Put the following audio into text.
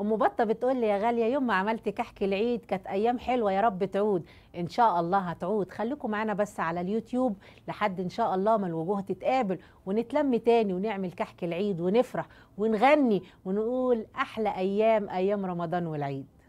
ام بطه بتقول لي يا غاليه يوم ما عملت كحك العيد كانت ايام حلوه يا رب تعود ان شاء الله هتعود خليكم معانا بس على اليوتيوب لحد ان شاء الله ما الوجوه تتقابل ونتلم تاني ونعمل كحك العيد ونفرح ونغني ونقول احلى ايام ايام رمضان والعيد